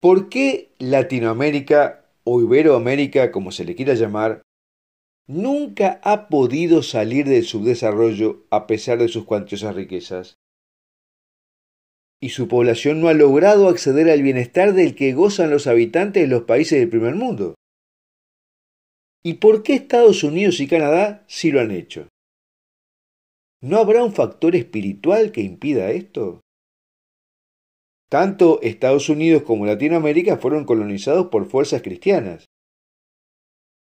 ¿Por qué Latinoamérica o Iberoamérica, como se le quiera llamar, nunca ha podido salir del subdesarrollo a pesar de sus cuantiosas riquezas? Y su población no ha logrado acceder al bienestar del que gozan los habitantes de los países del primer mundo. ¿Y por qué Estados Unidos y Canadá sí lo han hecho? ¿No habrá un factor espiritual que impida esto? Tanto Estados Unidos como Latinoamérica fueron colonizados por fuerzas cristianas.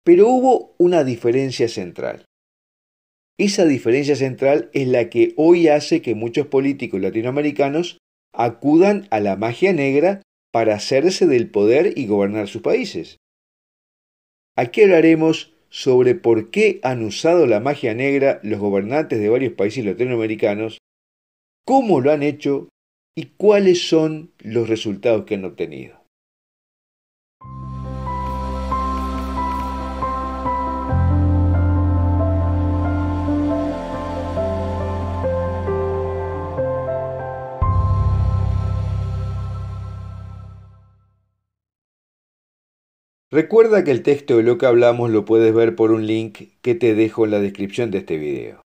Pero hubo una diferencia central. Esa diferencia central es la que hoy hace que muchos políticos latinoamericanos acudan a la magia negra para hacerse del poder y gobernar sus países. Aquí hablaremos sobre por qué han usado la magia negra los gobernantes de varios países latinoamericanos, cómo lo han hecho y cuáles son los resultados que han obtenido. Recuerda que el texto de lo que hablamos lo puedes ver por un link que te dejo en la descripción de este video.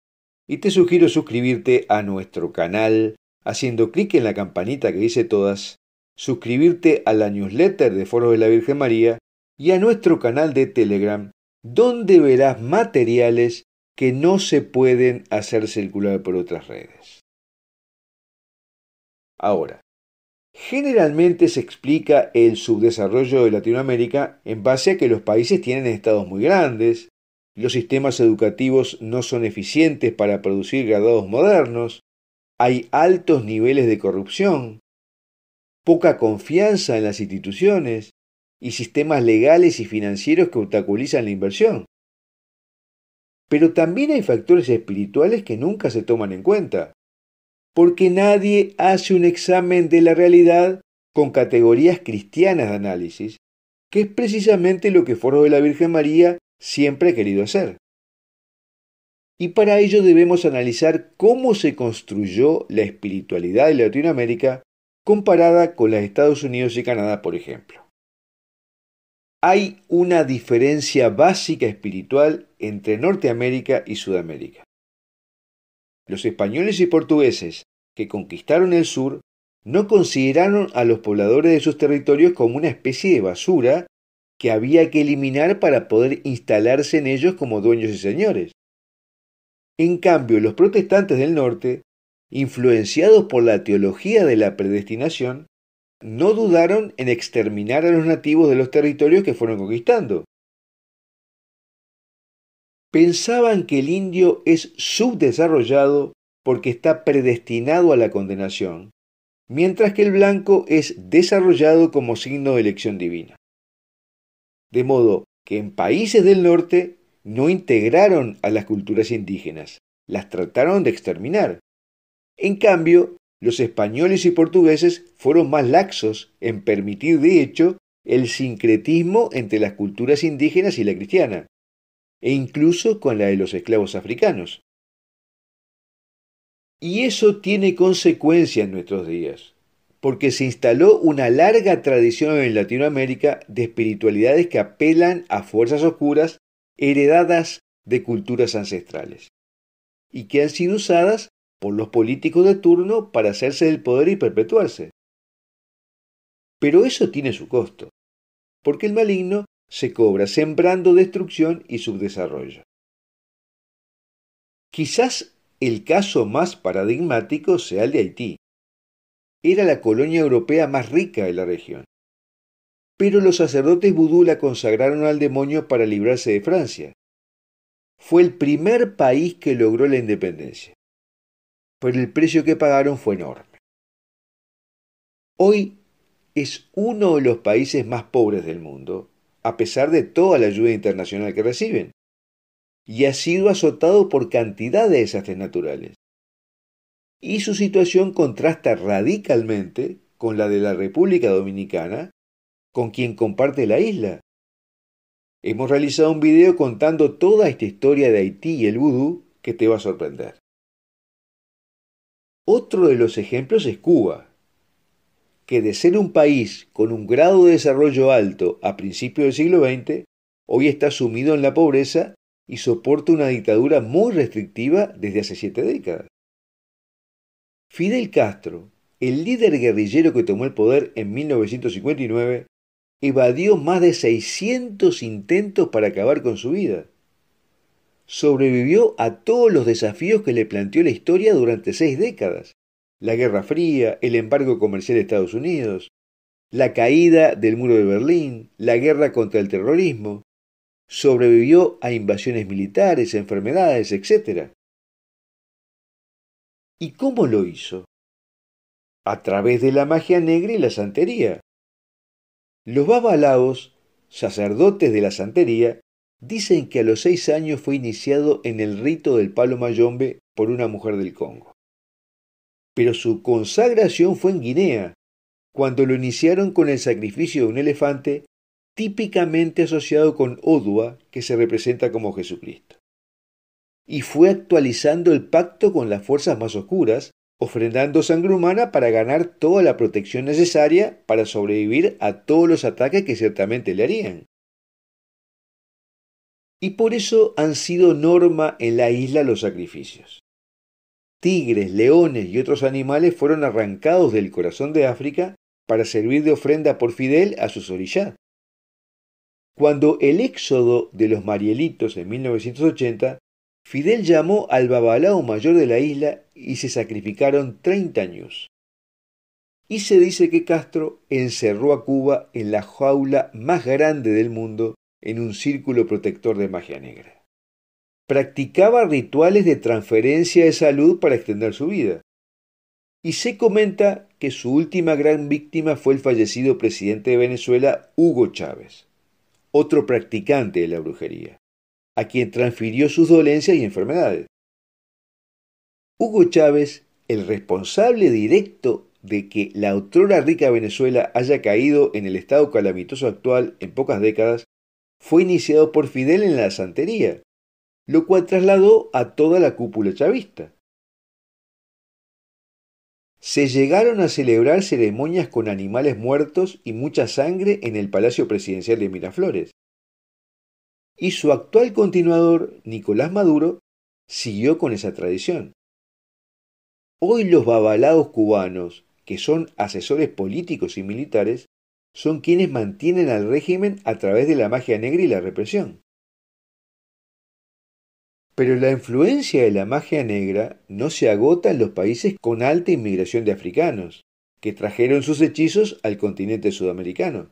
Y te sugiero suscribirte a nuestro canal haciendo clic en la campanita que dice todas, suscribirte a la newsletter de Foros de la Virgen María y a nuestro canal de Telegram, donde verás materiales que no se pueden hacer circular por otras redes. Ahora, generalmente se explica el subdesarrollo de Latinoamérica en base a que los países tienen estados muy grandes, los sistemas educativos no son eficientes para producir graduados modernos, hay altos niveles de corrupción, poca confianza en las instituciones y sistemas legales y financieros que obstaculizan la inversión. Pero también hay factores espirituales que nunca se toman en cuenta, porque nadie hace un examen de la realidad con categorías cristianas de análisis, que es precisamente lo que Foro de la Virgen María siempre ha querido hacer. Y para ello debemos analizar cómo se construyó la espiritualidad de Latinoamérica comparada con los Estados Unidos y Canadá, por ejemplo. Hay una diferencia básica espiritual entre Norteamérica y Sudamérica. Los españoles y portugueses que conquistaron el sur no consideraron a los pobladores de sus territorios como una especie de basura que había que eliminar para poder instalarse en ellos como dueños y señores, en cambio, los protestantes del norte, influenciados por la teología de la predestinación, no dudaron en exterminar a los nativos de los territorios que fueron conquistando. Pensaban que el indio es subdesarrollado porque está predestinado a la condenación, mientras que el blanco es desarrollado como signo de elección divina. De modo que en países del norte no integraron a las culturas indígenas, las trataron de exterminar. En cambio, los españoles y portugueses fueron más laxos en permitir, de hecho, el sincretismo entre las culturas indígenas y la cristiana, e incluso con la de los esclavos africanos. Y eso tiene consecuencia en nuestros días, porque se instaló una larga tradición en Latinoamérica de espiritualidades que apelan a fuerzas oscuras heredadas de culturas ancestrales y que han sido usadas por los políticos de turno para hacerse del poder y perpetuarse. Pero eso tiene su costo, porque el maligno se cobra sembrando destrucción y subdesarrollo. Quizás el caso más paradigmático sea el de Haití. Era la colonia europea más rica de la región pero los sacerdotes vudú la consagraron al demonio para librarse de Francia. Fue el primer país que logró la independencia, pero el precio que pagaron fue enorme. Hoy es uno de los países más pobres del mundo, a pesar de toda la ayuda internacional que reciben, y ha sido azotado por cantidad de desastres naturales. Y su situación contrasta radicalmente con la de la República Dominicana, con quien comparte la isla. Hemos realizado un video contando toda esta historia de Haití y el vudú que te va a sorprender. Otro de los ejemplos es Cuba, que de ser un país con un grado de desarrollo alto a principios del siglo XX, hoy está sumido en la pobreza y soporta una dictadura muy restrictiva desde hace siete décadas. Fidel Castro, el líder guerrillero que tomó el poder en 1959, evadió más de 600 intentos para acabar con su vida. Sobrevivió a todos los desafíos que le planteó la historia durante seis décadas. La Guerra Fría, el embargo comercial de Estados Unidos, la caída del muro de Berlín, la guerra contra el terrorismo. Sobrevivió a invasiones militares, enfermedades, etc. ¿Y cómo lo hizo? A través de la magia negra y la santería. Los babalaos, sacerdotes de la santería, dicen que a los seis años fue iniciado en el rito del palo mayombe por una mujer del Congo. Pero su consagración fue en Guinea, cuando lo iniciaron con el sacrificio de un elefante típicamente asociado con Odua, que se representa como Jesucristo. Y fue actualizando el pacto con las fuerzas más oscuras, ofrendando sangre humana para ganar toda la protección necesaria para sobrevivir a todos los ataques que ciertamente le harían. Y por eso han sido norma en la isla los sacrificios. Tigres, leones y otros animales fueron arrancados del corazón de África para servir de ofrenda por Fidel a sus orillas. Cuando el éxodo de los marielitos en 1980 Fidel llamó al babalao mayor de la isla y se sacrificaron 30 años. Y se dice que Castro encerró a Cuba en la jaula más grande del mundo en un círculo protector de magia negra. Practicaba rituales de transferencia de salud para extender su vida. Y se comenta que su última gran víctima fue el fallecido presidente de Venezuela, Hugo Chávez, otro practicante de la brujería a quien transfirió sus dolencias y enfermedades. Hugo Chávez, el responsable directo de que la autora rica Venezuela haya caído en el estado calamitoso actual en pocas décadas, fue iniciado por Fidel en la santería, lo cual trasladó a toda la cúpula chavista. Se llegaron a celebrar ceremonias con animales muertos y mucha sangre en el Palacio Presidencial de Miraflores y su actual continuador, Nicolás Maduro, siguió con esa tradición. Hoy los babalados cubanos, que son asesores políticos y militares, son quienes mantienen al régimen a través de la magia negra y la represión. Pero la influencia de la magia negra no se agota en los países con alta inmigración de africanos, que trajeron sus hechizos al continente sudamericano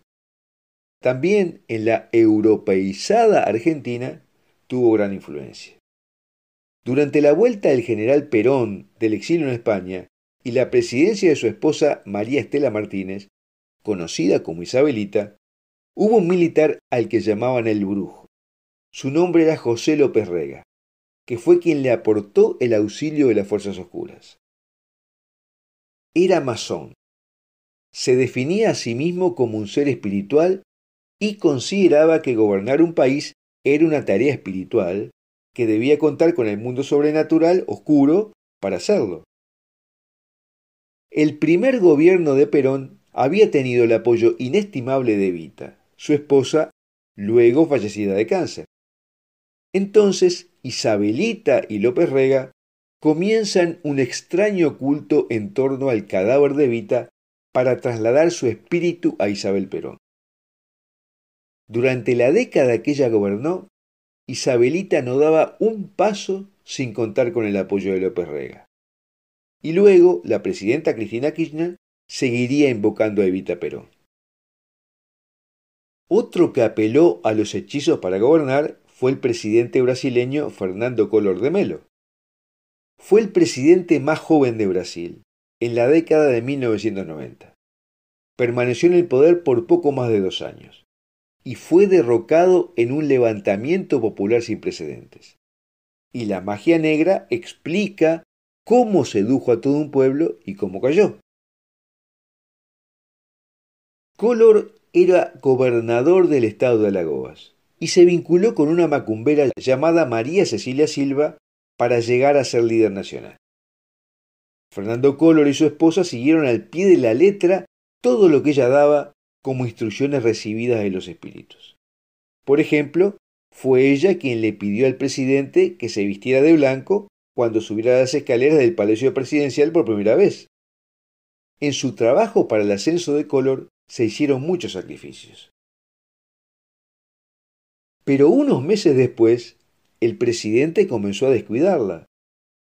también en la europeizada Argentina tuvo gran influencia. Durante la vuelta del general Perón del exilio en España y la presidencia de su esposa María Estela Martínez, conocida como Isabelita, hubo un militar al que llamaban el brujo. Su nombre era José López Rega, que fue quien le aportó el auxilio de las Fuerzas Oscuras. Era masón. Se definía a sí mismo como un ser espiritual y consideraba que gobernar un país era una tarea espiritual que debía contar con el mundo sobrenatural oscuro para hacerlo. El primer gobierno de Perón había tenido el apoyo inestimable de Evita, su esposa, luego fallecida de cáncer. Entonces, Isabelita y López Rega comienzan un extraño culto en torno al cadáver de Evita para trasladar su espíritu a Isabel Perón. Durante la década que ella gobernó, Isabelita no daba un paso sin contar con el apoyo de López Rega. Y luego la presidenta Cristina Kirchner seguiría invocando a Evita Perón. Otro que apeló a los hechizos para gobernar fue el presidente brasileño Fernando Collor de Melo. Fue el presidente más joven de Brasil, en la década de 1990. Permaneció en el poder por poco más de dos años y fue derrocado en un levantamiento popular sin precedentes. Y la magia negra explica cómo sedujo a todo un pueblo y cómo cayó. Color era gobernador del estado de Alagoas y se vinculó con una macumbera llamada María Cecilia Silva para llegar a ser líder nacional. Fernando Collor y su esposa siguieron al pie de la letra todo lo que ella daba como instrucciones recibidas de los espíritus. Por ejemplo, fue ella quien le pidió al presidente que se vistiera de blanco cuando subiera las escaleras del Palacio Presidencial por primera vez. En su trabajo para el ascenso de color se hicieron muchos sacrificios. Pero unos meses después, el presidente comenzó a descuidarla.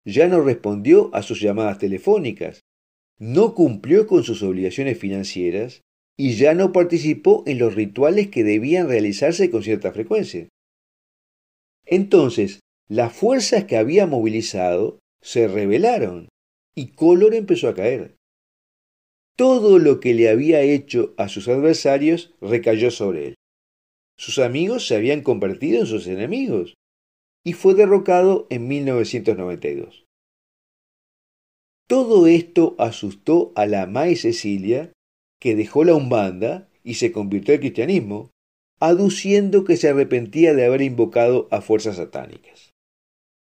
Ya no respondió a sus llamadas telefónicas, no cumplió con sus obligaciones financieras y ya no participó en los rituales que debían realizarse con cierta frecuencia. Entonces, las fuerzas que había movilizado se rebelaron y Color empezó a caer. Todo lo que le había hecho a sus adversarios recayó sobre él. Sus amigos se habían convertido en sus enemigos y fue derrocado en 1992. Todo esto asustó a la Mae Cecilia que dejó la Umbanda y se convirtió al cristianismo, aduciendo que se arrepentía de haber invocado a fuerzas satánicas.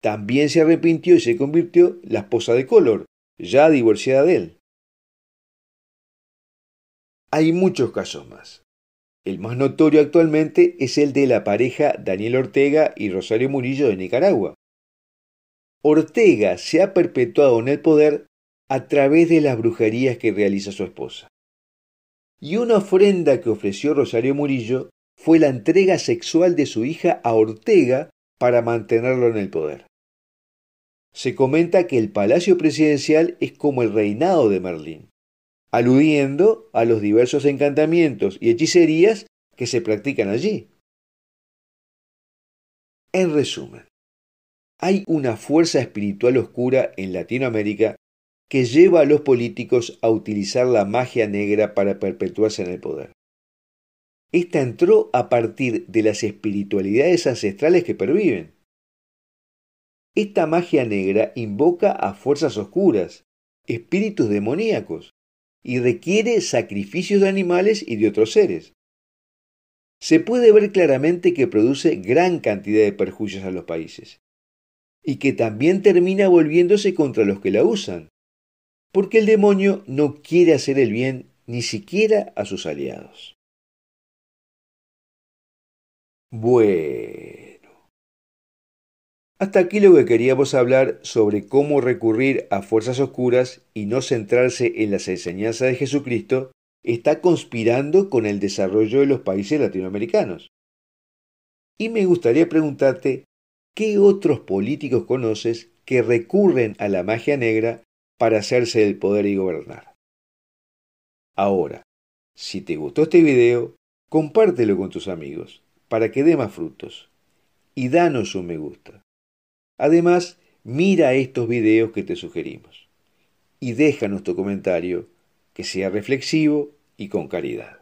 También se arrepintió y se convirtió la esposa de Color, ya divorciada de él. Hay muchos casos más. El más notorio actualmente es el de la pareja Daniel Ortega y Rosario Murillo de Nicaragua. Ortega se ha perpetuado en el poder a través de las brujerías que realiza su esposa y una ofrenda que ofreció Rosario Murillo fue la entrega sexual de su hija a Ortega para mantenerlo en el poder. Se comenta que el palacio presidencial es como el reinado de Merlín, aludiendo a los diversos encantamientos y hechicerías que se practican allí. En resumen, hay una fuerza espiritual oscura en Latinoamérica que lleva a los políticos a utilizar la magia negra para perpetuarse en el poder. Esta entró a partir de las espiritualidades ancestrales que perviven. Esta magia negra invoca a fuerzas oscuras, espíritus demoníacos, y requiere sacrificios de animales y de otros seres. Se puede ver claramente que produce gran cantidad de perjuicios a los países, y que también termina volviéndose contra los que la usan, porque el demonio no quiere hacer el bien ni siquiera a sus aliados. Bueno. Hasta aquí lo que queríamos hablar sobre cómo recurrir a fuerzas oscuras y no centrarse en las enseñanzas de Jesucristo está conspirando con el desarrollo de los países latinoamericanos. Y me gustaría preguntarte, ¿qué otros políticos conoces que recurren a la magia negra para hacerse el poder y gobernar. Ahora, si te gustó este video, compártelo con tus amigos para que dé más frutos y danos un me gusta. Además, mira estos videos que te sugerimos y déjanos tu comentario que sea reflexivo y con caridad.